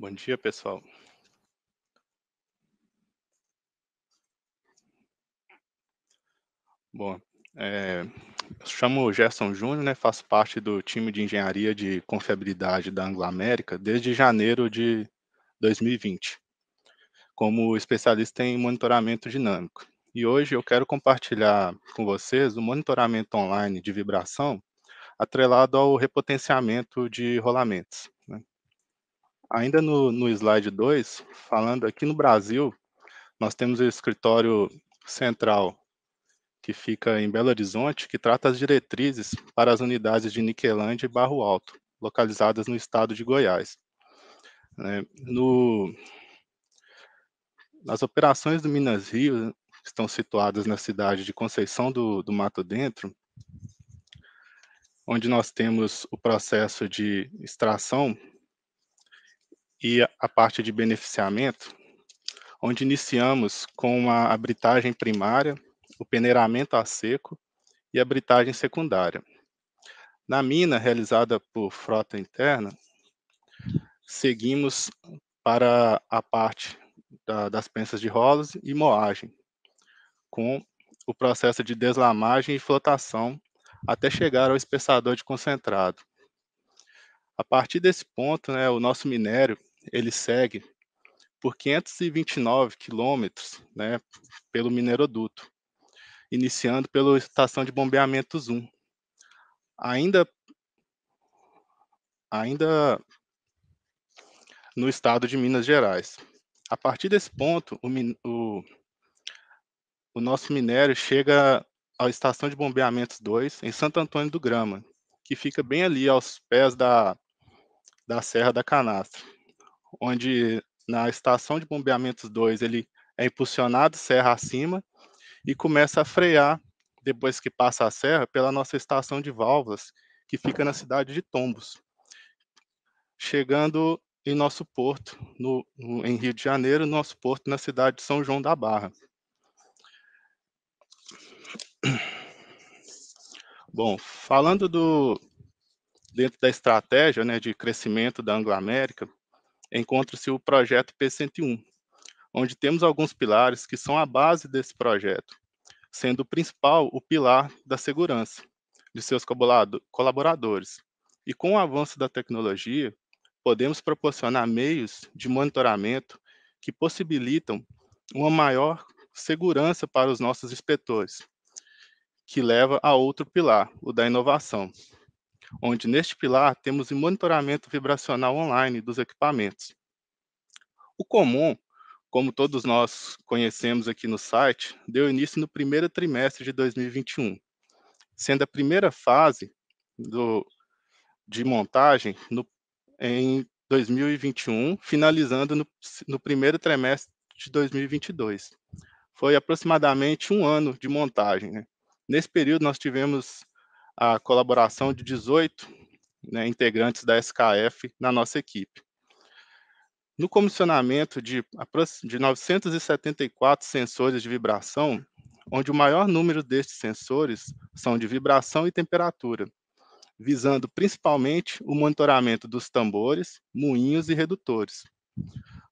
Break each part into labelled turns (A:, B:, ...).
A: Bom dia, pessoal. Bom, é, eu chamo Gerson Júnior, né, faço parte do time de engenharia de confiabilidade da Anglo América desde janeiro de 2020, como especialista em monitoramento dinâmico. E hoje eu quero compartilhar com vocês o monitoramento online de vibração atrelado ao repotenciamento de rolamentos. Ainda no, no slide 2, falando aqui no Brasil, nós temos o escritório central que fica em Belo Horizonte, que trata as diretrizes para as unidades de Niquelândia e Barro Alto, localizadas no estado de Goiás. Né? No, as operações do Minas Rio estão situadas na cidade de Conceição do, do Mato Dentro, onde nós temos o processo de extração e a parte de beneficiamento, onde iniciamos com a britagem primária, o peneiramento a seco e a britagem secundária. Na mina realizada por frota interna, seguimos para a parte da, das pensas de rolos e moagem, com o processo de deslamagem e flotação até chegar ao espessador de concentrado. A partir desse ponto, né, o nosso minério ele segue por 529 quilômetros né, pelo mineroduto, iniciando pela estação de bombeamentos 1. Ainda, ainda no estado de Minas Gerais. A partir desse ponto, o, o, o nosso minério chega à estação de bombeamentos 2, em Santo Antônio do Grama, que fica bem ali aos pés da, da Serra da Canastra onde na estação de bombeamentos 2 ele é impulsionado serra acima e começa a frear depois que passa a serra pela nossa estação de válvulas que fica na cidade de Tombos. Chegando em nosso porto, no, no, em Rio de Janeiro, nosso porto na cidade de São João da Barra. Bom, falando do dentro da estratégia né, de crescimento da Anglo-América, encontra-se o projeto P101, onde temos alguns pilares que são a base desse projeto, sendo o principal o pilar da segurança de seus colaboradores. E com o avanço da tecnologia, podemos proporcionar meios de monitoramento que possibilitam uma maior segurança para os nossos inspetores, que leva a outro pilar, o da inovação onde neste pilar temos o monitoramento vibracional online dos equipamentos. O comum, como todos nós conhecemos aqui no site, deu início no primeiro trimestre de 2021, sendo a primeira fase do, de montagem no, em 2021, finalizando no, no primeiro trimestre de 2022. Foi aproximadamente um ano de montagem. Né? Nesse período, nós tivemos a colaboração de 18 né, integrantes da SKF na nossa equipe. No comissionamento de, de 974 sensores de vibração, onde o maior número destes sensores são de vibração e temperatura, visando principalmente o monitoramento dos tambores, moinhos e redutores.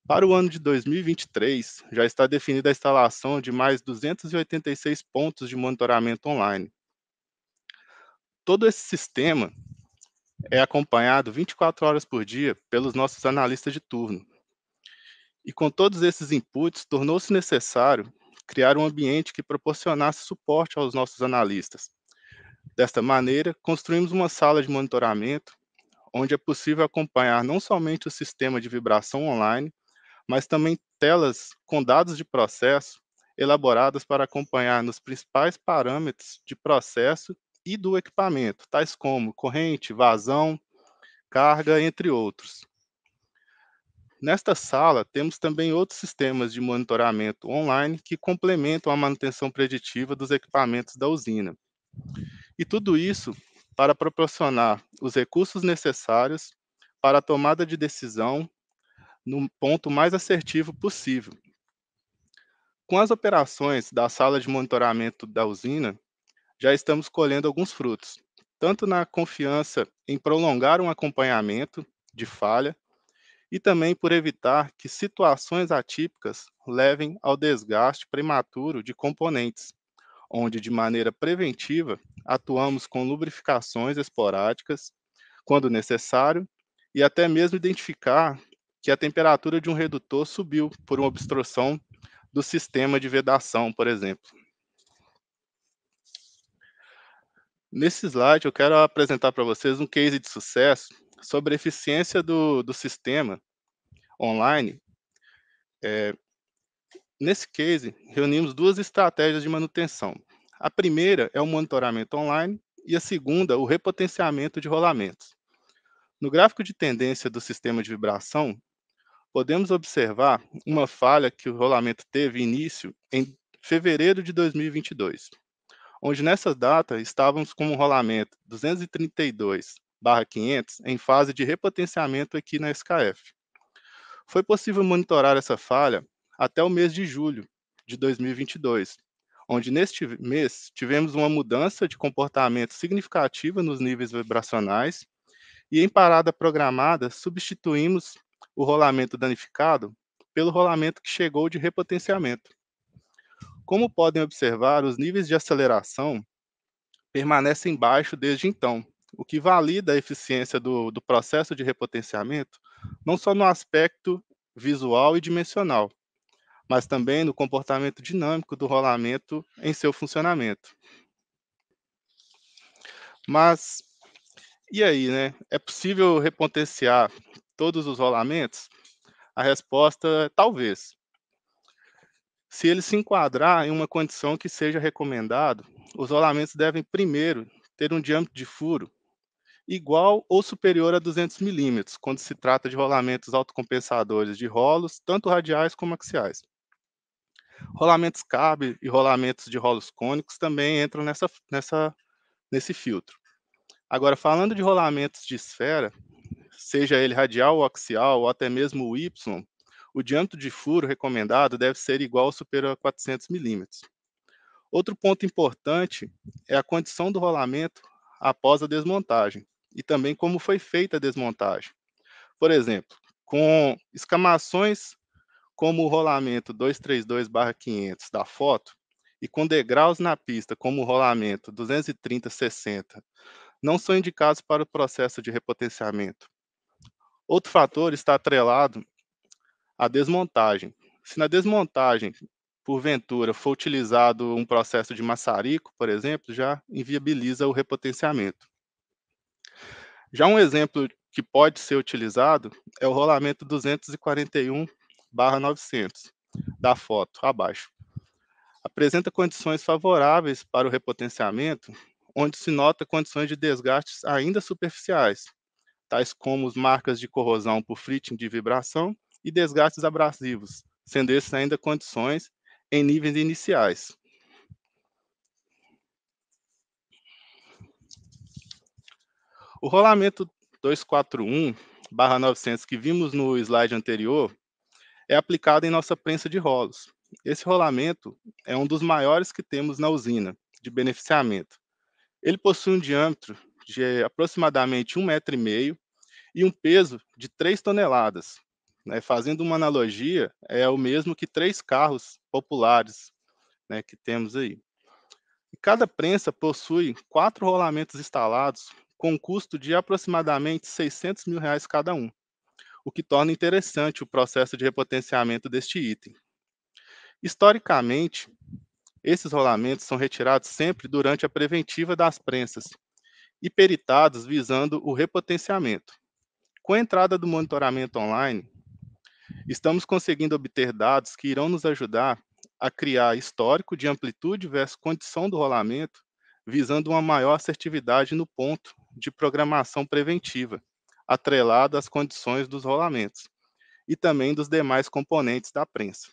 A: Para o ano de 2023, já está definida a instalação de mais 286 pontos de monitoramento online, todo esse sistema é acompanhado 24 horas por dia pelos nossos analistas de turno. E com todos esses inputs, tornou-se necessário criar um ambiente que proporcionasse suporte aos nossos analistas. Desta maneira, construímos uma sala de monitoramento onde é possível acompanhar não somente o sistema de vibração online, mas também telas com dados de processo elaboradas para acompanhar nos principais parâmetros de processo e do equipamento, tais como corrente, vazão, carga, entre outros. Nesta sala, temos também outros sistemas de monitoramento online que complementam a manutenção preditiva dos equipamentos da usina. E tudo isso para proporcionar os recursos necessários para a tomada de decisão no ponto mais assertivo possível. Com as operações da sala de monitoramento da usina, já estamos colhendo alguns frutos, tanto na confiança em prolongar um acompanhamento de falha, e também por evitar que situações atípicas levem ao desgaste prematuro de componentes, onde, de maneira preventiva, atuamos com lubrificações esporádicas, quando necessário, e até mesmo identificar que a temperatura de um redutor subiu por uma obstrução do sistema de vedação, por exemplo. Nesse slide, eu quero apresentar para vocês um case de sucesso sobre a eficiência do, do sistema online. É, nesse case, reunimos duas estratégias de manutenção. A primeira é o monitoramento online e a segunda, o repotenciamento de rolamentos. No gráfico de tendência do sistema de vibração, podemos observar uma falha que o rolamento teve início em fevereiro de 2022 onde nessa data estávamos com o um rolamento 232/500 em fase de repotenciamento aqui na SKF. Foi possível monitorar essa falha até o mês de julho de 2022, onde neste mês tivemos uma mudança de comportamento significativa nos níveis vibracionais e em parada programada substituímos o rolamento danificado pelo rolamento que chegou de repotenciamento. Como podem observar, os níveis de aceleração permanecem baixos desde então, o que valida a eficiência do, do processo de repotenciamento, não só no aspecto visual e dimensional, mas também no comportamento dinâmico do rolamento em seu funcionamento. Mas, e aí, né? É possível repotenciar todos os rolamentos? A resposta é talvez se ele se enquadrar em uma condição que seja recomendado, os rolamentos devem primeiro ter um diâmetro de furo igual ou superior a 200 milímetros, quando se trata de rolamentos autocompensadores de rolos, tanto radiais como axiais. Rolamentos CAB e rolamentos de rolos cônicos também entram nessa, nessa, nesse filtro. Agora, falando de rolamentos de esfera, seja ele radial ou axial, ou até mesmo o Y, o diâmetro de furo recomendado deve ser igual ou superior a 400 milímetros. Outro ponto importante é a condição do rolamento após a desmontagem e também como foi feita a desmontagem. Por exemplo, com escamações como o rolamento 232/500 da foto e com degraus na pista como o rolamento 230/60 não são indicados para o processo de repotenciamento. Outro fator está atrelado a desmontagem. Se na desmontagem, porventura, for utilizado um processo de maçarico, por exemplo, já inviabiliza o repotenciamento. Já um exemplo que pode ser utilizado é o rolamento 241/900 da foto abaixo. Apresenta condições favoráveis para o repotenciamento, onde se nota condições de desgastes ainda superficiais, tais como as marcas de corrosão por fritting de vibração e desgastes abrasivos, sendo esses ainda condições em níveis iniciais. O rolamento 241/900 que vimos no slide anterior é aplicado em nossa prensa de rolos. Esse rolamento é um dos maiores que temos na usina de beneficiamento. Ele possui um diâmetro de aproximadamente um metro e meio e um peso de 3 toneladas, né? Fazendo uma analogia, é o mesmo que três carros populares né, que temos aí. Cada prensa possui quatro rolamentos instalados com custo de aproximadamente 600 mil reais cada um, o que torna interessante o processo de repotenciamento deste item. Historicamente, esses rolamentos são retirados sempre durante a preventiva das prensas e peritados visando o repotenciamento. Com a entrada do monitoramento online, Estamos conseguindo obter dados que irão nos ajudar a criar histórico de amplitude versus condição do rolamento, visando uma maior assertividade no ponto de programação preventiva, atrelada às condições dos rolamentos e também dos demais componentes da prensa.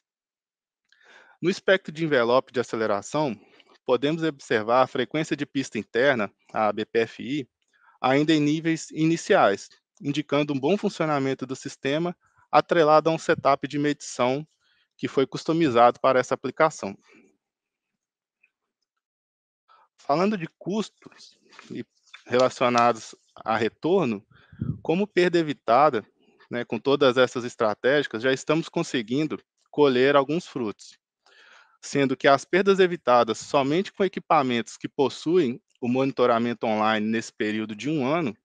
A: No espectro de envelope de aceleração, podemos observar a frequência de pista interna, a BPFI, ainda em níveis iniciais, indicando um bom funcionamento do sistema atrelado a um setup de medição que foi customizado para essa aplicação. Falando de custos relacionados a retorno, como perda evitada, né, com todas essas estratégias, já estamos conseguindo colher alguns frutos, sendo que as perdas evitadas somente com equipamentos que possuem o monitoramento online nesse período de um ano,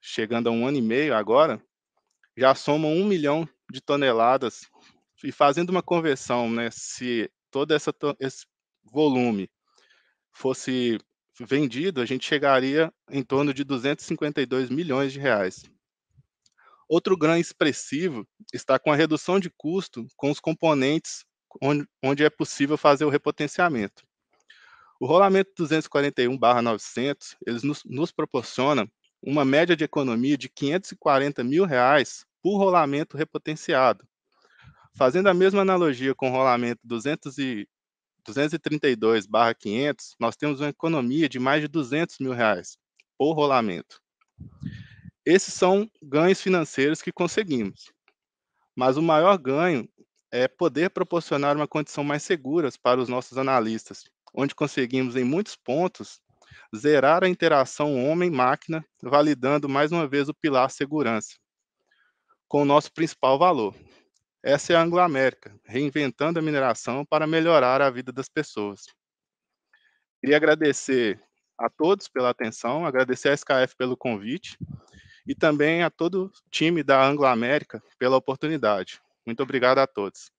A: chegando a um ano e meio agora, já somam um milhão de toneladas. E fazendo uma conversão, né, se todo essa, esse volume fosse vendido, a gente chegaria em torno de 252 milhões de reais. Outro grande expressivo está com a redução de custo com os componentes onde, onde é possível fazer o repotenciamento. O rolamento 241/900 eles nos, nos proporciona uma média de economia de 540 mil reais por rolamento repotenciado. Fazendo a mesma analogia com o rolamento 232/500, nós temos uma economia de mais de 200 mil reais por rolamento. Esses são ganhos financeiros que conseguimos. Mas o maior ganho é poder proporcionar uma condição mais segura para os nossos analistas, onde conseguimos, em muitos pontos, zerar a interação homem-máquina, validando mais uma vez o pilar segurança com o nosso principal valor. Essa é a Anglo-América, reinventando a mineração para melhorar a vida das pessoas. Queria agradecer a todos pela atenção, agradecer a SKF pelo convite e também a todo o time da Anglo-América pela oportunidade. Muito obrigado a todos.